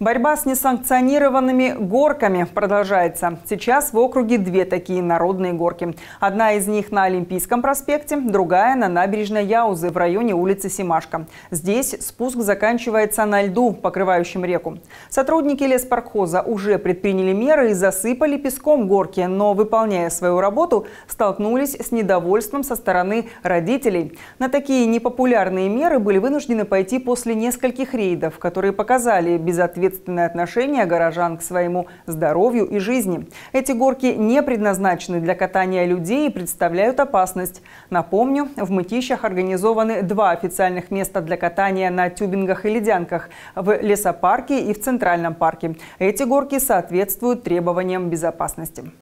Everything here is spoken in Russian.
Борьба с несанкционированными горками продолжается. Сейчас в округе две такие народные горки. Одна из них на Олимпийском проспекте, другая на набережной Яузы в районе улицы Симашка. Здесь спуск заканчивается на льду, покрывающем реку. Сотрудники леспаркхоза уже предприняли меры и засыпали песком горки, но, выполняя свою работу, столкнулись с недовольством со стороны родителей. На такие непопулярные меры были вынуждены пойти после нескольких рейдов, которые показали безответственность ответственное отношение горожан к своему здоровью и жизни. Эти горки не предназначены для катания людей и представляют опасность. Напомню, в Мытищах организованы два официальных места для катания на тюбингах и ледянках – в лесопарке и в Центральном парке. Эти горки соответствуют требованиям безопасности.